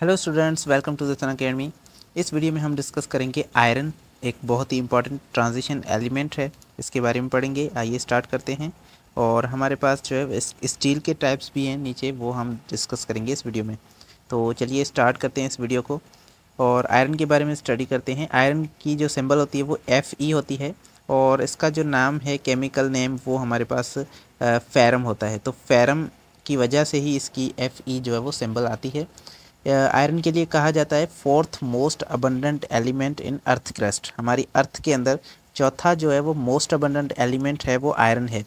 hello students welcome to the academy इस video में हम डिस्कस करेंगे आयरन एक बहुत ही इंपॉर्टेंट ट्रांजिशन एलिमेंट है इसके बारे में पढ़ेंगे आइए स्टार्ट करते हैं और हमारे पास जो है स्टील के टाइप्स भी हैं नीचे वो हम डिस्कस करेंगे इस वीडियो में तो चलिए स्टार्ट करते हैं इस वीडियो को और आयरन के बारे में स्टडी करते हैं आयरन की जो सिंबल होती है वो एफ़ ई होती है और इसका जो नाम है केमिकल नेम वो हमारे पास फेरम होता है तो फेरम की वजह से ही इसकी एफ़ ई जो है वो सिंबल आती है आयरन के लिए कहा जाता है fourth most abundant element in earth crust हमारी अर्थ के अंदर चौथा जो है वो मोस्ट अबंडेंट एलिमेंट है वो आयरन है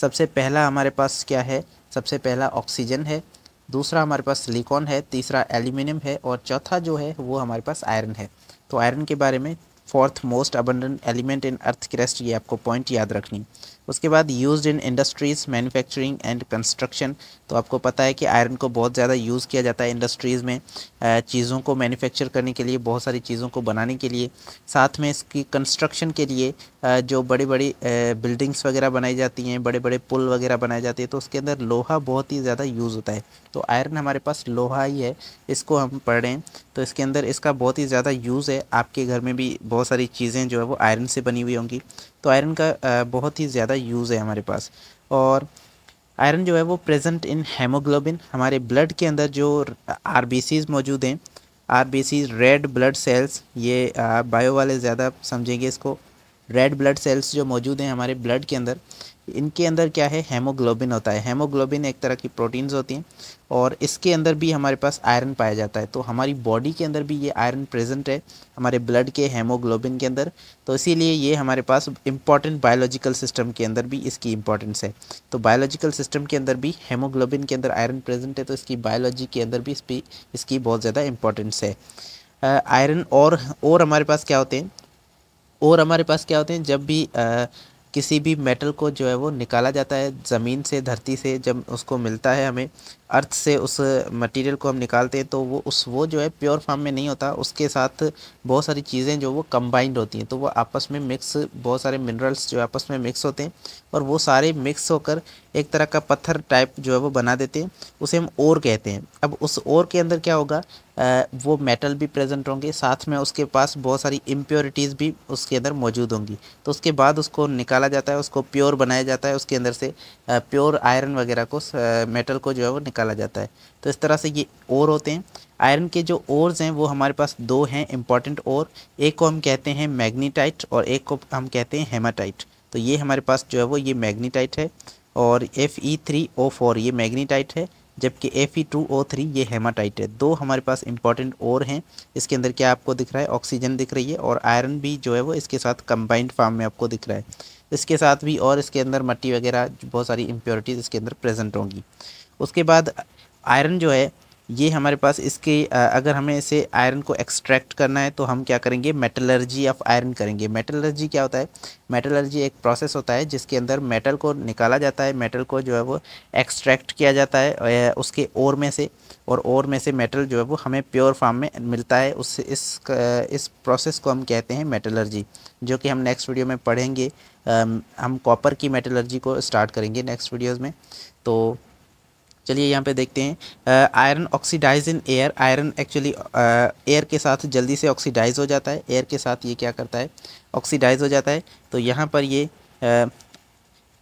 सबसे पहला हमारे पास क्या है सबसे पहला ऑक्सीजन है दूसरा हमारे पास सिलिकॉन है तीसरा एल्यूमिनियम है और चौथा जो है वो हमारे पास आयरन है तो आयरन के बारे में fourth most abundant element in earth crust ये आपको पॉइंट याद रखनी उसके बाद used in industries manufacturing and construction तो आपको पता है कि आयरन को बहुत ज़्यादा यूज़ किया जाता है इंडस्ट्रीज़ में चीज़ों को मैन्युफैक्चर करने के लिए बहुत सारी चीज़ों को बनाने के लिए साथ में इसकी कंस्ट्रक्शन के लिए जो बड़ी बड़ी बिल्डिंग्स वगैरह बनाई जाती हैं बड़े बड़े पुल वगैरह बनाए जाते हैं तो उसके अंदर लोहा बहुत ही ज़्यादा यूज़ होता है तो आयरन हमारे पास लोहा ही है इसको हम पढ़ें तो इसके अंदर इसका बहुत ही ज़्यादा यूज़ है आपके घर में भी बहुत सारी चीज़ें जो है वो आयरन से बनी हुई होंगी तो आयरन का बहुत ही ज़्यादा यूज़ है हमारे पास और आयरन जो है वो प्रेजेंट इन हेमोग्लोबिन हमारे ब्लड के अंदर जो आर मौजूद हैं आर रेड ब्लड सेल्स ये बायो वाले ज़्यादा समझेंगे इसको रेड ब्लड सेल्स जो मौजूद हैं हमारे ब्लड के अंदर इनके अंदर क्या है हेमोग्लोबिन होता है हेमोग्लोबिन एक तरह की प्रोटीन्स होती हैं और इसके अंदर भी हमारे पास आयरन पाया जाता है तो हमारी बॉडी के अंदर भी ये आयरन प्रेजेंट है हमारे ब्लड के हेमोग्लोबिन के अंदर तो इसीलिए ये हमारे पास इंपॉर्टेंट बायोलॉजिकल सिस्टम के अंदर भी इसकी इंपॉर्टेंस है तो बायोलॉजिकल सिस्टम के अंदर भी हेमोग्लोबिन के अंदर आयरन प्रेजेंट है तो इसकी बायोलॉजी के अंदर भी इसकी बहुत ज़्यादा इंपॉर्टेंस है आयरन और और हमारे पास क्या होते हैं और हमारे पास क्या होते हैं जब भी आ, किसी भी मेटल को जो है वो निकाला जाता है ज़मीन से धरती से जब उसको मिलता है हमें अर्थ से उस मटेरियल को हम निकालते हैं तो वो उस वो जो है प्योर फॉर्म में नहीं होता उसके साथ बहुत सारी चीज़ें जो वो कंबाइंड होती हैं तो वो आपस में मिक्स बहुत सारे मिनरल्स जो आपस में मिक्स होते हैं और वो सारे मिक्स होकर एक तरह का पत्थर टाइप जो है वो बना देते हैं उसे हम ओर कहते हैं अब उस ओर के अंदर क्या होगा आ, वो मेटल भी प्रेजेंट होंगे साथ में उसके पास बहुत सारी इम्प्योरिटीज़ भी उसके अंदर मौजूद होंगी तो उसके बाद उसको निकाला जाता है उसको प्योर बनाया जाता है उसके अंदर से आ, प्योर आयरन वगैरह को आ, मेटल को जो है वो निकाल निकाला जाता है तो इस तरह से ये ओर होते हैं आयरन के जो ओर्स हैं वो हमारे पास दो हैं इंपॉर्टेंट और एक को हम कहते हैं मैग्नीटाइट और एक को हम कहते हैं हेमाटाइट तो ये हमारे पास जो है वो ये मैग्नीटाइट है और F E three O four ये मैग्नीटाइट है जबकि F E two O three ये हेमाटाइट है दो हमारे पास इंपॉर्टेंट और हैं इसके अंदर क्या आपको दिख रहा है ऑक्सीजन दिख रही है और आयरन भी जो है वो इसके साथ कंबाइंड फार्म में आपको दिख रहा है इसके साथ भी और इसके अंदर मट्टी वगैरह बहुत सारी इम्प्योरिटीज़ इसके अंदर प्रेजेंट होंगी उसके बाद आयरन जो है ये हमारे पास इसके अगर हमें इसे आयरन को एक्सट्रैक्ट करना है तो हम क्या करेंगे मेटलर्जी ऑफ आयरन करेंगे मेटलर्जी क्या होता है मेटलर्जी एक प्रोसेस होता है जिसके अंदर मेटल को निकाला जाता है मेटल को जो है वो एक्सट्रैक्ट किया जाता है उसके ओर में से और ओर में से मेटल जो है वो हमें प्योर फॉर्म में मिलता है उस इस इस प्रोसेस को हम कहते हैं मेटलर्जी जो कि हम नेक्स्ट वीडियो में पढ़ेंगे हम कॉपर की मेटलर्जी को स्टार्ट करेंगे नेक्स्ट वीडियोज़ में तो चलिए यहाँ पे देखते हैं iron oxidise in air iron actually air के साथ जल्दी से ऑक्सीडाइज हो जाता है एयर के साथ ये क्या करता है ऑक्सीडाइज हो जाता है तो यहाँ पर ये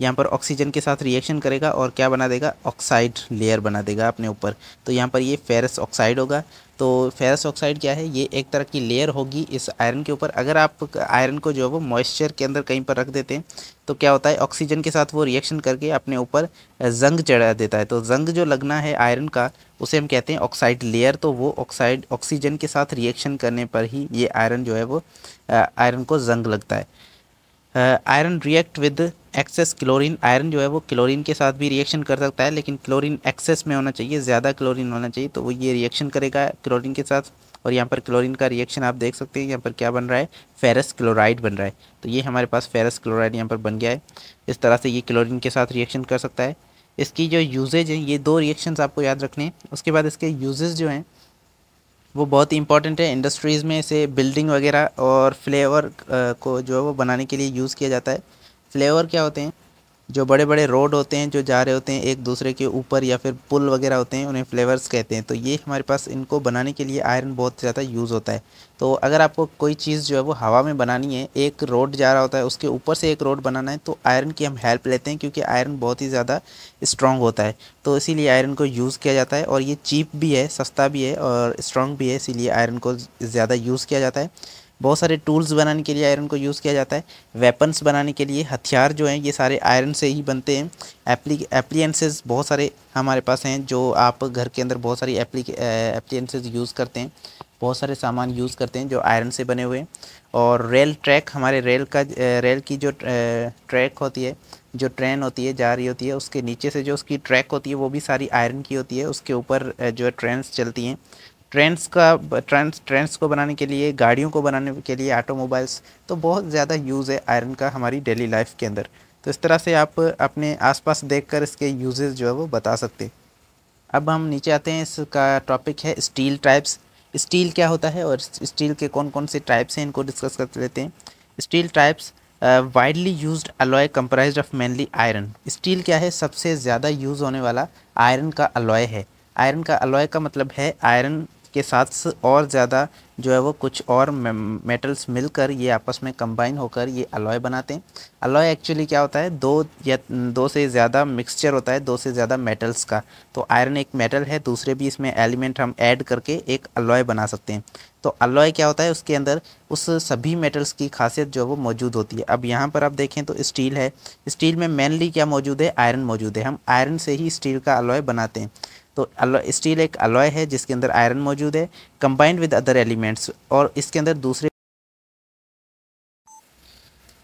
यहाँ पर ऑक्सीजन के साथ रिएक्शन करेगा और क्या बना देगा ऑक्साइड लेयर बना देगा अपने ऊपर तो यहाँ पर ये फेरस ऑक्साइड होगा तो फेरस ऑक्साइड क्या है ये एक तरह की लेयर होगी इस आयरन के ऊपर अगर आप आयरन को जो है वो मॉइस्चर के अंदर कहीं पर रख देते हैं तो क्या होता है ऑक्सीजन के साथ वो रिएक्शन करके अपने ऊपर जंग चढ़ा देता है तो जंग जो लगना है आयरन का उसे हम कहते हैं ऑक्साइड लेयर तो वो ऑक्साइड ऑक्सीजन के साथ रिएक्शन करने पर ही ये आयरन जो है वो आयरन को जंग लगता है iron react with excess chlorine iron जो है वो क्लोरीन के साथ भी रिएक्शन कर सकता है लेकिन क्लोरीन एक्सेस में होना चाहिए ज़्यादा क्लोरीन होना चाहिए तो वो ये रिएक्शन करेगा क्लोरीन के साथ और यहाँ पर क्लोरीन का रिएक्शन आप देख सकते हैं यहाँ पर क्या बन रहा है फेरस क्लोराइड बन रहा है तो ये हमारे पास फेरस क्लोराइड यहाँ पर बन गया है इस तरह से ये क्लोरीन के साथ रिएक्शन कर सकता है इसकी जो यूजेज हैं ये दो रिएक्शन आपको याद रखने हैं उसके बाद इसके यूजेज जो हैं वो बहुत ही इंपॉर्टेंट है इंडस्ट्रीज़ में इसे बिल्डिंग वगैरह और फ्लेवर को जो है वो बनाने के लिए यूज़ किया जाता है फ्लेवर क्या होते हैं जो बड़े बड़े रोड होते हैं जो जा रहे होते हैं एक दूसरे के ऊपर या फिर पुल वगैरह होते हैं उन्हें फ्लेवर्स कहते हैं तो ये हमारे पास इनको बनाने के लिए आयरन बहुत ज़्यादा यूज़ होता है तो अगर आपको कोई चीज़ जो है वो हवा में बनानी है एक रोड जा रहा होता है उसके ऊपर से एक रोड बनाना है तो आयरन की हम हेल्प लेते हैं क्योंकि आयरन बहुत ही ज़्यादा स्ट्रॉन्ग होता है तो इसीलिए आयरन को यूज़ किया जाता है और ये चीप भी है सस्ता भी है और स्ट्रॉन्ग भी है इसीलिए आयरन को ज़्यादा यूज़ किया जाता है बहुत सारे टूल्स बनाने के लिए आयरन को यूज़ किया जाता है वेपन्स बनाने के लिए हथियार जो हैं ये सारे आयरन से ही बनते हैं एप्ली बहुत सारे हमारे पास हैं जो आप घर के अंदर बहुत सारी एप्ली यूज़ करते हैं बहुत सारे सामान यूज़ करते हैं जो आयरन से बने हुए हैं और रेल ट्रैक हमारे रेल का रेल की जो ट्रैक होती है जो ट्रेन होती है जा रही होती है उसके नीचे से जो उसकी ट्रैक होती है वो भी सारी आयरन की होती है उसके ऊपर जो ट्रेन चलती हैं ट्रेंड्स का ट्रेंड्स ट्रेंड्स को बनाने के लिए गाड़ियों को बनाने के लिए ऑटोमोबाइल्स तो बहुत ज़्यादा यूज़ है आयरन का हमारी डेली लाइफ के अंदर तो इस तरह से आप अपने आसपास देखकर इसके यूजेज जो है वो बता सकते हैं अब हम नीचे आते हैं इसका टॉपिक है स्टील टाइप्स स्टील क्या होता है और स्टील के कौन कौन से टाइप्स हैं इनको डिस्कस कर लेते हैं steel types widely use alloy comprise of mainly iron steel क्या है सबसे ज़्यादा यूज़ होने वाला आयरन का अलॉय है आयरन का अलॉय का मतलब है आयरन के साथ और ज़्यादा जो है वो कुछ और मेटल्स मिलकर ये आपस में कंबाइन होकर ये अलॉय बनाते हैं अलॉय एक्चुअली क्या होता है दो या दो से ज़्यादा मिक्सचर होता है दो से ज़्यादा मेटल्स का तो आयरन एक मेटल है दूसरे भी इसमें एलिमेंट हम ऐड करके एक अलॉय बना सकते हैं तो अलॉय क्या होता है उसके अंदर उस सभी मेटल्स की खासियत जो है वो मौजूद होती है अब यहाँ पर आप देखें तो स्टील है स्टील में मेनली क्या मौजूद है आयरन मौजूद है हम आयरन से ही स्टील का अलॉय बनाते हैं तो स्टील एक अलॉय है जिसके अंदर आयरन मौजूद है कंबाइंड विद अदर एलिमेंट्स और इसके अंदर दूसरे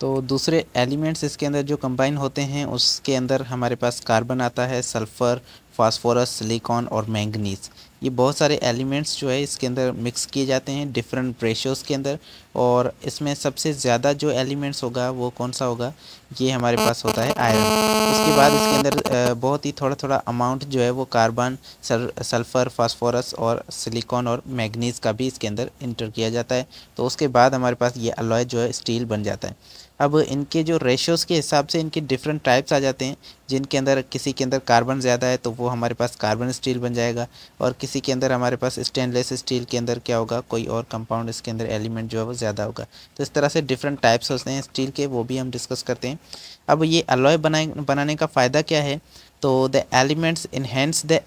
तो दूसरे एलिमेंट्स इसके अंदर जो कंबाइन होते हैं उसके अंदर हमारे पास कार्बन आता है सल्फ़र फास्फोरस सिलिकॉन और मैंगनीज ये बहुत सारे एलिमेंट्स जो है इसके अंदर मिक्स किए जाते हैं डिफरेंट प्रेशर्स के अंदर और इसमें सबसे ज़्यादा जो एलिमेंट्स होगा वो कौन सा होगा ये हमारे पास होता है आयरन उसके बाद इसके अंदर बहुत ही थोड़ा थोड़ा अमाउंट जो है वो कार्बन सल्फ़र फास्फोरस और सिलिकॉन और मैगनीज़ का भी इसके अंदर इंटर किया जाता है तो उसके बाद हमारे पास ये अलॉय जो है स्टील बन जाता है अब इनके जो रेशोज़ के हिसाब से इनके डिफरेंट टाइप्स आ जाते हैं जिनके अंदर किसी के अंदर कार्बन ज़्यादा है तो वो हमारे पास कार्बन स्टील बन जाएगा और किसी के अंदर हमारे पास स्टेनलेस स्टील के अंदर क्या होगा कोई और कंपाउंड इसके अंदर एलिमेंट जो है वो ज़्यादा होगा तो इस तरह से डिफरेंट टाइप्स होते हैं स्टील के वो भी हम डिस्कस करते हैं अब ये अलॉय बनाए बनाने का फ़ायदा क्या है तो the elements enhance the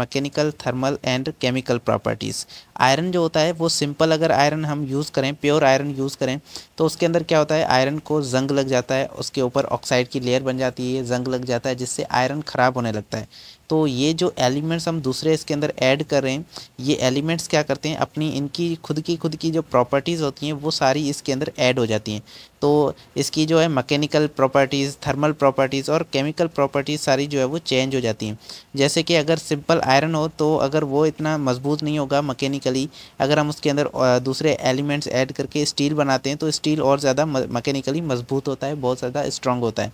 mechanical thermal and chemical properties iron जो होता है वो सिंपल अगर आयरन हम यूज़ करें प्योर आयरन यूज़ करें तो उसके अंदर क्या होता है आयरन को जंग लग जाता है उसके ऊपर ऑक्साइड की लेयर बन जाती है जंग लग जाता है जिससे आयरन ख़राब होने लगता है तो ये जो एलिमेंट्स हम दूसरे इसके अंदर ऐड कर रहे हैं ये एलिमेंट्स क्या करते हैं अपनी इनकी खुद की खुद की जो प्रॉपर्टीज़ होती हैं वो सारी इसके अंदर ऐड हो जाती हैं तो इसकी जो है मकैनिकल प्रॉपर्टीज़ थर्मल प्रॉपर्टीज़ और केमिकल प्रॉपर्टीज़ सारी जो है वो चेंज हो जाती हैं जैसे कि अगर सिंपल आयरन हो तो अगर वो इतना मजबूत नहीं होगा मकैनिकली अगर हम उसके अंदर दूसरे एलिमेंट्स ऐड करके स्टील बनाते हैं तो स्टील और ज़्यादा मकैनिकली मजबूत होता है बहुत ज़्यादा स्ट्रॉन्ग होता है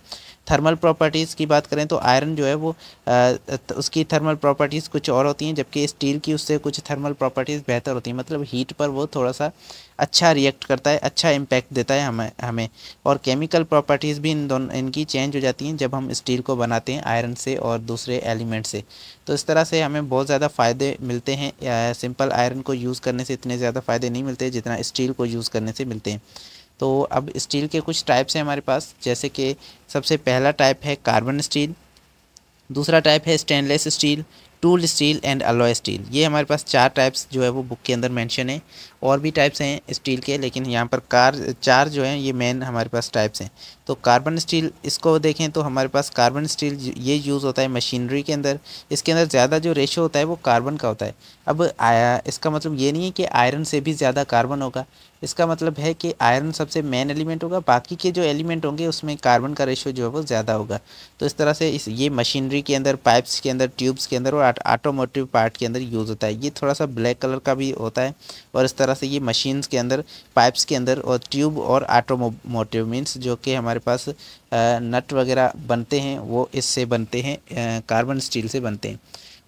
थर्मल प्रॉपर्टीज़ की बात करें तो आयरन जो है वो आ, उसकी थर्मल प्रॉपर्टीज़ कुछ और होती हैं जबकि स्टील की उससे कुछ थर्मल प्रॉपर्टीज़ बेहतर होती हैं मतलब हीट पर वो थोड़ा सा अच्छा रिएक्ट करता है अच्छा इम्पैक्ट देता है हमें हमें और केमिकल प्रॉपर्टीज़ भी इन दोनों इनकी चेंज हो जाती हैं जब हम स्टील को बनाते हैं आयरन से और दूसरे एलिमेंट से तो इस तरह से हमें बहुत ज़्यादा फ़ायदे मिलते हैं सिंपल आयरन को यूज़ करने से इतने ज़्यादा फ़ायदे नहीं मिलते जितना स्टील को यूज़ करने से मिलते हैं तो अब स्टील के कुछ टाइप्स हैं हमारे पास जैसे कि सबसे पहला टाइप है कार्बन स्टील दूसरा टाइप है stainless steel tool steel and alloy steel ये हमारे पास चार टाइप्स जो है वो बुक के अंदर मेंशन है और भी टाइप्स हैं स्टील के लेकिन यहाँ पर कार चार जो हैं ये मेन हमारे पास टाइप्स हैं तो कार्बन स्टील इसको देखें तो हमारे पास कार्बन स्टील ये यूज़ होता है मशीनरी के अंदर इसके अंदर ज़्यादा जो रेशो होता है वो कार्बन का होता है अब आया इसका मतलब ये नहीं है कि आयरन से भी ज़्यादा कार्बन होगा इसका मतलब है कि आयरन सबसे मेन एलिमेंट होगा बाकी के जो एलिमेंट होंगे उसमें कार्बन का रेशो जो है वो ज़्यादा होगा तो इस तरह से इस ये मशीनरी के अंदर पाइप्स के अंदर ट्यूब्स के अंदर और ऑटोमोटिव पार्ट के अंदर यूज़ होता है ये थोड़ा सा ब्लैक कलर का भी होता है और इस तरह से ये मशीन के अंदर पाइप्स के अंदर और ट्यूब और ऑटोमोटिव मीन्स जो कि हमारे हमारे पास नट वगैरह बनते हैं वो इससे बनते हैं कार्बन स्टील से बनते हैं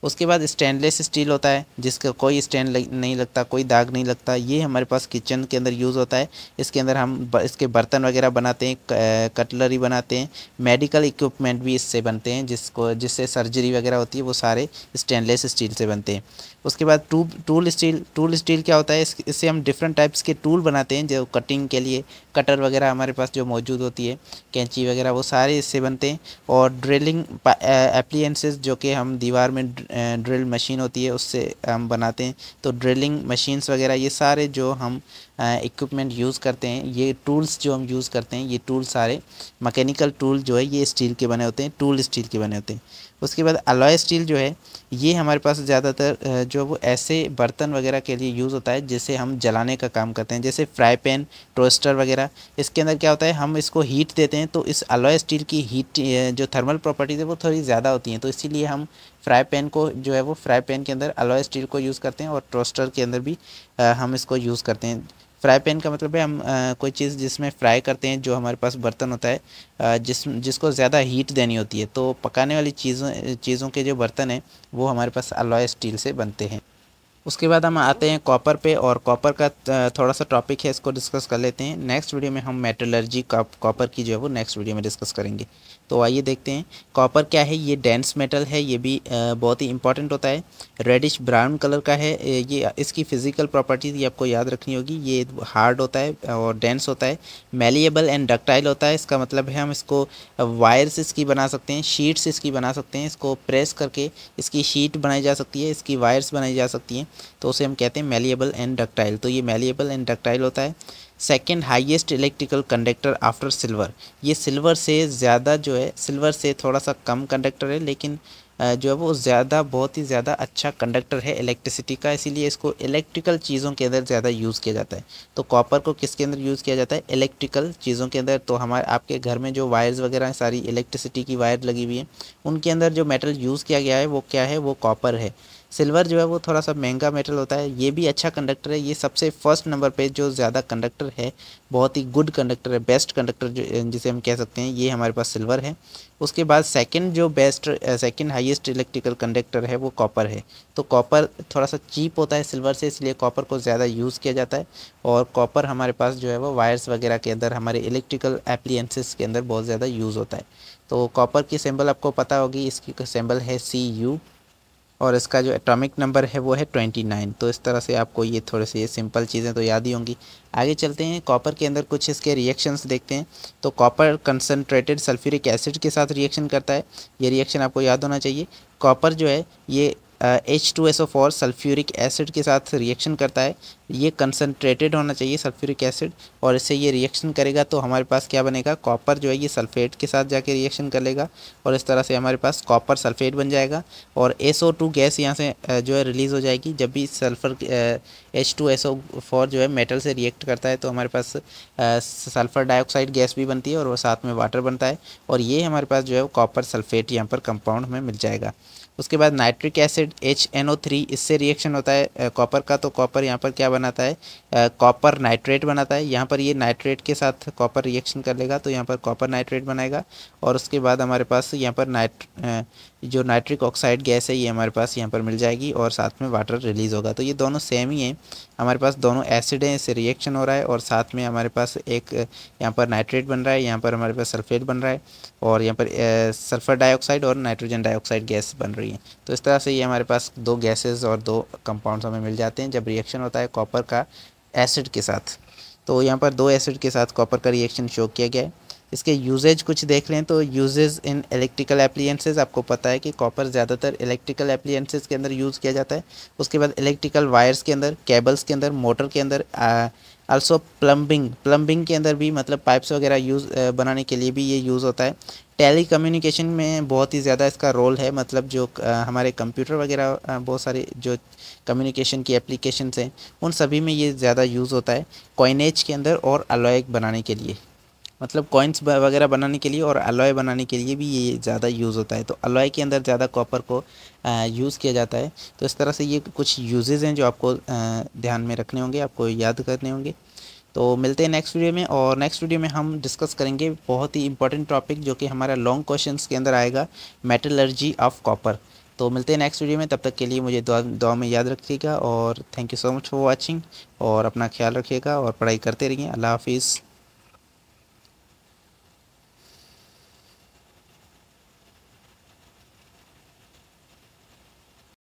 उसके बाद स्टेनलेस स्टील होता है जिसका कोई स्टैंड नहीं लगता कोई दाग नहीं लगता ये हमारे पास किचन के अंदर यूज़ होता है इसके अंदर हम इसके बर्तन वगैरह बनाते हैं कटलरी बनाते हैं मेडिकल इक्विपमेंट भी इससे बनते हैं जिसको जिससे सर्जरी वगैरह होती है वो सारे स्टेनलेस स्टील से बनते हैं उसके बाद two tool steel tool steel क्या होता है इस, इससे हम डिफरेंट टाइप्स के टूल बनाते हैं जो कटिंग के लिए कटर वगैरह हमारे पास जो मौजूद होती है कैंची वगैरह वो सारे इससे बनते हैं और ड्रिलिंग एप्लीएंसेस जो कि हम दीवार में ड्रिल मशीन होती है उससे हम बनाते हैं तो ड्रिलिंग मशीन्स वगैरह ये सारे जो हम इक्विपमेंट यूज़ करते हैं ये टूल्स जो हम यूज़ करते हैं ये टूल सारे मैकेनिकल टूल जो है ये स्टील के बने होते हैं टूल स्टील के बने होते हैं उसके बाद अलॉय स्टील जो है ये हमारे पास ज़्यादातर जो वो ऐसे बर्तन वगैरह के लिए यूज़ होता है जिसे हम जलाने का काम करते हैं जैसे फ्राई पैन टोस्टर वगैरह इसके अंदर क्या होता है हम इसको हीट देते हैं तो इस अलॉय स्टील की हीट जो थर्मल प्रॉपर्टीज़ है वो थोड़ी ज़्यादा होती हैं तो इसीलिए हम फ्राई पैन को जो है वो फ्राई पैन के अंदर अलॉय स्टील को यूज़ करते हैं और टोस्टर के अंदर भी हम इसको यूज़ करते हैं फ्राई पैन का मतलब है हम आ, कोई चीज़ जिसमें फ्राई करते हैं जो हमारे पास बर्तन होता है आ, जिस जिसको ज़्यादा हीट देनी होती है तो पकाने वाली चीज़ों चीज़ों के जो बर्तन हैं वो हमारे पास अलॉय स्टील से बनते हैं उसके बाद हम आते हैं कॉपर पे और कॉपर का थोड़ा सा टॉपिक है इसको डिस्कस कर लेते हैं नेक्स्ट वीडियो में हम मेटलर्जी कॉपर की जो है वो नेक्स्ट वीडियो में डिस्कस करेंगे तो आइए देखते हैं कॉपर क्या है ये डेंस मेटल है ये भी बहुत ही इंपॉर्टेंट होता है रेडिश ब्राउन कलर का है ये इसकी फ़िज़िकल प्रॉपर्टीज़ ये आपको याद रखनी होगी ये हार्ड होता है और डेंस होता है मेलिएबल एंड डक्टाइल होता है इसका मतलब है हम इसको वायर्स इसकी बना सकते हैं शीट्स इसकी बना सकते हैं इसको प्रेस करके इसकी शीट बनाई जा सकती है इसकी वायर्स बनाई जा सकती हैं तो उसे हम कहते हैं मेलिएबल एंड डक्टाइल तो ये मेलिएबल एंड डक्टाइल होता है second highest electrical conductor after silver ये सिल्वर से ज़्यादा जो है सिल्वर से थोड़ा सा कम कंडक्टर है लेकिन जो है वो ज़्यादा बहुत ही ज़्यादा अच्छा कंडक्टर है इलेक्ट्रिसिटी का इसीलिए इसको इलेक्ट्रिकल चीज़ों के अंदर ज़्यादा यूज़ किया जाता है तो कॉपर को किसके अंदर यूज़ किया जाता है इलेक्ट्रिकल चीज़ों के अंदर तो हमारे आपके घर में जो वायर्स वगैरह हैं सारी इलेक्ट्रिसिटी की वायर लगी हुई है उनके अंदर जो मेटल यूज़ किया गया है वो क्या है वो कॉपर है सिल्वर जो है वो थोड़ा सा महंगा मेटल होता है ये भी अच्छा कंडक्टर है ये सबसे फर्स्ट नंबर पे जो ज़्यादा कंडक्टर है बहुत ही गुड कंडक्टर है बेस्ट कंडक्टर जिसे हम कह सकते हैं ये हमारे पास सिल्वर है उसके बाद सेकंड जो best second highest electrical conductor है वो कॉपर है तो कॉपर थोड़ा सा चीप होता है सिल्वर से इसलिए कॉपर को ज़्यादा यूज़ किया जाता है और कॉपर हमारे पास जो है वो वायर्स वगैरह के अंदर हमारे इलेक्ट्रिकल एप्लियंसिस के अंदर बहुत ज़्यादा यूज़ होता है तो कॉपर की सिंबल आपको पता होगी इसकी सिंबल है सी यू और इसका जो एटॉमिक नंबर है वो है ट्वेंटी नाइन तो इस तरह से आपको ये थोड़े से ये सिंपल चीज़ें तो याद ही होंगी आगे चलते हैं कॉपर के अंदर कुछ इसके रिएक्शंस देखते हैं तो कॉपर कंसनट्रेटेड सल्फ्यूरिक एसिड के साथ रिएक्शन करता है ये रिएक्शन आपको याद होना चाहिए कॉपर जो है ये H two S O four sulphuric acid के साथ रिएक्शन करता है ये कंसनट्रेटेड होना चाहिए सल्फ्यूरिक एसिड और इससे ये रिएक्शन करेगा तो हमारे पास क्या बनेगा कॉपर जो है ये सल्फेट के साथ जाके रिएक्शन कर लेगा और इस तरह से हमारे पास कॉपर सल्फेट बन जाएगा और एस ओ टू गैस यहाँ से जो है रिलीज़ हो जाएगी जब भी sulphur H two S O four जो है मेटल से रिएक्ट करता है तो हमारे पास सल्फ़र डाइऑक्साइड गैस भी बनती है और वो साथ में वाटर बनता है और ये हमारे पास जो है कॉपर सल्फेट यहाँ पर कंपाउंड हमें मिल जाएगा उसके बाद nitric acid H N O three इससे रिएक्शन होता है कॉपर का तो कॉपर यहाँ पर क्या बनाता है कॉपर नाइट्रेट बनाता है यहाँ पर ये नाइट्रेट के साथ कॉपर रिएक्शन कर लेगा तो यहाँ पर कॉपर नाइट्रेट बनाएगा और उसके बाद हमारे पास यहाँ पर नाइट जो नाइट्रिक ऑक्साइड गैस है ये हमारे पास यहाँ पर मिल जाएगी और साथ में वाटर रिलीज़ होगा तो ये दोनों सेम ही हैं हमारे पास दोनों एसिड हैं इससे रिएक्शन हो रहा है और साथ में हमारे पास एक यहाँ पर नाइट्रेट बन रहा है यहाँ पर हमारे पास सल्फेट बन रहा है और यहाँ पर सल्फर डाइऑक्साइड और नाइट्रोजन डाइऑक्साइड गैस बन रही है तो इस तरह से ये हमारे पास दो गैसेज और दो कंपाउंड्स हमें मिल जाते हैं जब रिएक्शन होता है कॉपर का एसिड के साथ तो यहाँ पर दो एसिड के साथ कॉपर का रिएक्शन शो किया गया है इसके यूजेज कुछ देख लें तो यूजेज इन इलेक्ट्रिकल एप्लीयंसेज आपको पता है कि कॉपर ज़्यादातर इलेक्ट्रिकल एप्लीयंसेज के अंदर यूज़ किया जाता है उसके बाद इलेक्ट्रिकल वायर्स के अंदर केबल्स के अंदर मोटर के अंदर आल्सो प्लम्बिंग प्लम्बिंग के अंदर भी मतलब पाइप्स वगैरह यूज़ बनाने के लिए भी ये यूज़ होता है टेली कम्युनिकेशन में बहुत ही ज़्यादा इसका रोल है मतलब जो हमारे कंप्यूटर वगैरह बहुत सारे जो कम्युनिकेशन की एप्लीकेशन हैं उन सभी में ये ज़्यादा यूज़ होता है कॉइनेज के अंदर और अलॉयक बनाने के लिए मतलब कॉइन्स वगैरह बनाने के लिए और अलॉय बनाने के लिए भी ये ज़्यादा यूज़ होता है तो अलॉय के अंदर ज़्यादा कॉपर को यूज़ किया जाता है तो इस तरह से ये कुछ यूजेज़ हैं जो आपको ध्यान में रखने होंगे आपको याद करने होंगे तो मिलते हैं नेक्स्ट वीडियो में और नेक्स्ट वीडियो में हम डिस्कस करेंगे बहुत ही इंपॉर्टेंट टॉपिक जो कि हमारा लॉन्ग क्वेश्चन के अंदर आएगा मेटलर्जी ऑफ कॉपर तो मिलते हैं नेक्स्ट वीडियो में तब तक के लिए मुझे दुआ दुआ में याद रखिएगा और thank you so much for watching और अपना ख्याल रखिएगा और पढ़ाई करते रहिए अल्लाह हाफिज़